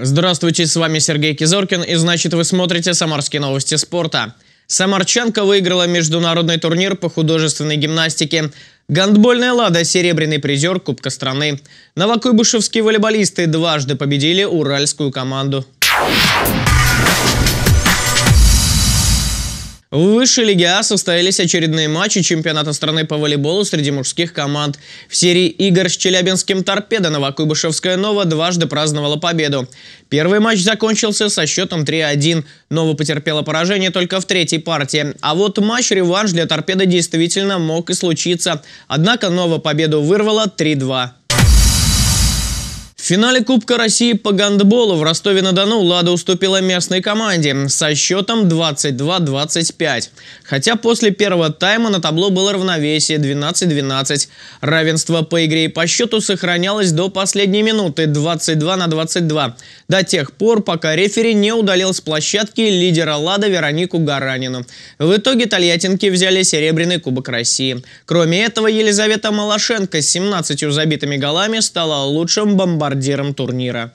Здравствуйте, с вами Сергей Кизоркин, и значит вы смотрите «Самарские новости спорта». Самарчанка выиграла международный турнир по художественной гимнастике. Гандбольная «Лада» – серебряный призер Кубка страны. Новокуйбышевские волейболисты дважды победили уральскую команду. В высшей лиге А состоялись очередные матчи чемпионата страны по волейболу среди мужских команд. В серии игр с челябинским «Торпедо» Новокуйбышевская «Нова» дважды праздновала победу. Первый матч закончился со счетом 3-1. «Нова» потерпела поражение только в третьей партии. А вот матч-реванш для «Торпедо» действительно мог и случиться. Однако «Нова» победу вырвала 3-2 финале Кубка России по гандболу в Ростове-на-Дону «Лада» уступила местной команде со счетом 22-25. Хотя после первого тайма на табло было равновесие 12-12. Равенство по игре и по счету сохранялось до последней минуты 22 на 22. До тех пор, пока рефери не удалил с площадки лидера «Лада» Веронику Гаранину. В итоге тольяттинки взяли серебряный Кубок России. Кроме этого, Елизавета Малашенко с 17 забитыми голами стала лучшим бомбардиром дером турнира.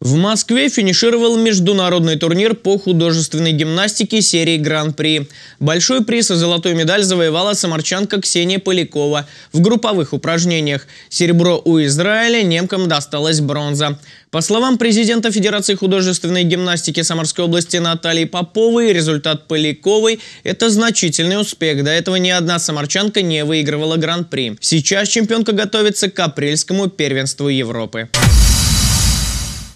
В Москве финишировал международный турнир по художественной гимнастике серии Гран-при. Большой приз и золотую медаль завоевала самарчанка Ксения Полякова в групповых упражнениях. Серебро у Израиля, немкам досталась бронза. По словам президента Федерации художественной гимнастики Самарской области Натальи Поповой, результат Поляковой – это значительный успех. До этого ни одна самарчанка не выигрывала Гран-при. Сейчас чемпионка готовится к апрельскому первенству Европы.